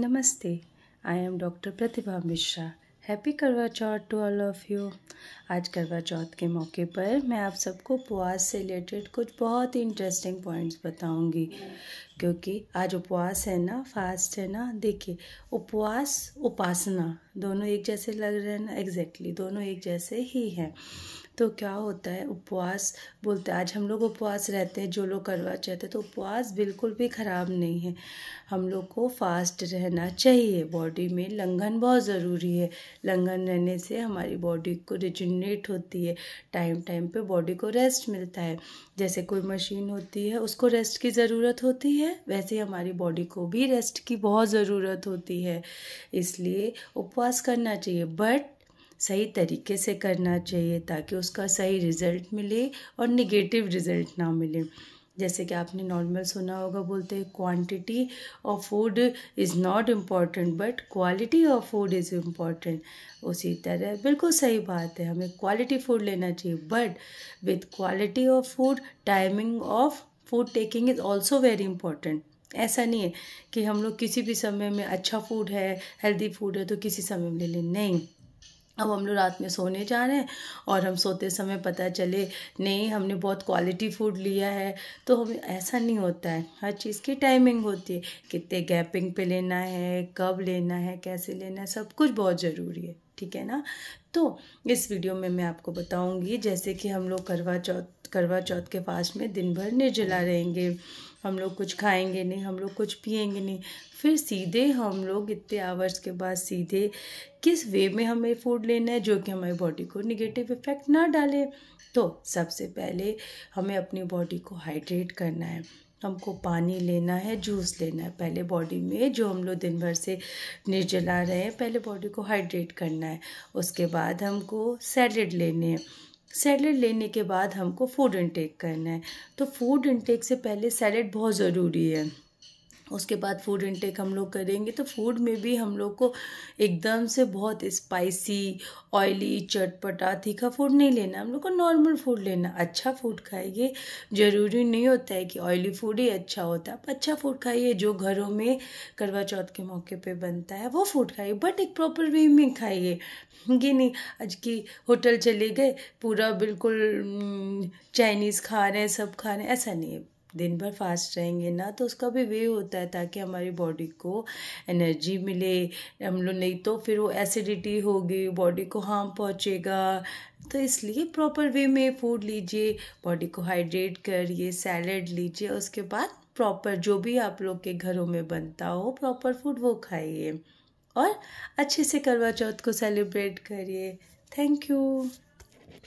नमस्ते I am doctor Pratibha Mishra happy Karwa Chauth to all of you आज करवा चौथ के मौके पर मैं आप सबको उपवास से रिलेटेड कुछ बहुत ही इंटरेस्टिंग पॉइंट्स बताऊंगी क्योंकि आज उपवास है ना फास्ट है ना देखिए उपवास उपासना दोनों एक जैसे लग रहे हैं ना एग्जैक्टली exactly, दोनों एक जैसे ही हैं तो क्या होता है उपवास बोलते हैं आज हम लोग उपवास रहते हैं जो लोग करवा चाहते हैं तो उपवास बिल्कुल भी ख़राब नहीं है हम लोग को फास्ट रहना चाहिए बॉडी में लंघन बहुत ज़रूरी है लंघन रहने से हमारी बॉडी को रिजनरेट होती है टाइम टाइम पे बॉडी को रेस्ट मिलता है जैसे कोई मशीन होती है उसको रेस्ट की ज़रूरत होती है वैसे हमारी बॉडी को भी रेस्ट की बहुत ज़रूरत होती है इसलिए उपवास करना चाहिए बट सही तरीके से करना चाहिए ताकि उसका सही रिज़ल्ट मिले और निगेटिव रिज़ल्ट ना मिले जैसे कि आपने नॉर्मल सुना होगा बोलते हैं quantity of food is not important but quality of food is important उसी तरह बिल्कुल सही बात है हमें क्वालिटी फूड लेना चाहिए but with quality of food timing of food taking is also very important ऐसा नहीं है कि हम लोग किसी भी समय में अच्छा फूड है हेल्दी फूड है तो किसी समय में ले लें नहीं अब हम लोग रात में सोने जा रहे हैं और हम सोते समय पता चले नहीं हमने बहुत क्वालिटी फूड लिया है तो हमें ऐसा नहीं होता है हर चीज़ की टाइमिंग होती है कितने गैपिंग पे लेना है कब लेना है कैसे लेना है सब कुछ बहुत ज़रूरी है ठीक है ना तो इस वीडियो में मैं आपको बताऊंगी जैसे कि हम लोग करवा चौथ करवा चौथ के फास्ट में दिन भर निर्जला रहेंगे हम लोग कुछ खाएंगे नहीं हम लोग कुछ पिएंगे नहीं फिर सीधे हम लोग इतने आवर्स के बाद सीधे किस वे में हमें फूड लेना है जो कि हमारी बॉडी को निगेटिव इफ़ेक्ट ना डाले तो सबसे पहले हमें अपनी बॉडी को हाइड्रेट करना है हमको पानी लेना है जूस लेना है पहले बॉडी में जो हम लोग दिन भर से निर्जला रहे हैं पहले बॉडी को हाइड्रेट करना है उसके बाद हमको सैलड लेने हैं सैलेड लेने के बाद हमको फूड इनटेक करना है तो फूड इनटेक से पहले सैलेड बहुत ज़रूरी है उसके बाद फूड इनटेक हम लोग करेंगे तो फूड में भी हम लोग को एकदम से बहुत स्पाइसी ऑयली चटपटा तीखा फूड नहीं लेना हम लोग को नॉर्मल फूड लेना अच्छा फूड खाइए ज़रूरी नहीं होता है कि ऑयली फूड ही अच्छा होता है अच्छा फूड खाइए जो घरों में करवा चौथ के मौके पे बनता है वो फूड खाइए बट एक प्रॉपर वे में खाइए ये नहीं आज की होटल चले गए पूरा बिल्कुल चाइनीज़ खा रहे हैं सब खा रहे हैं ऐसा नहीं है दिन भर फास्ट रहेंगे ना तो उसका भी वे होता है ताकि हमारी बॉडी को एनर्जी मिले हम लोग नहीं तो फिर वो एसिडिटी होगी बॉडी को हार्म पहुँचेगा तो इसलिए प्रॉपर वे में फूड लीजिए बॉडी को हाइड्रेट करिए सैलड लीजिए उसके बाद प्रॉपर जो भी आप लोग के घरों में बनता हो प्रॉपर फूड वो खाइए और अच्छे से करवा चौथ को सेलिब्रेट करिए थैंक यू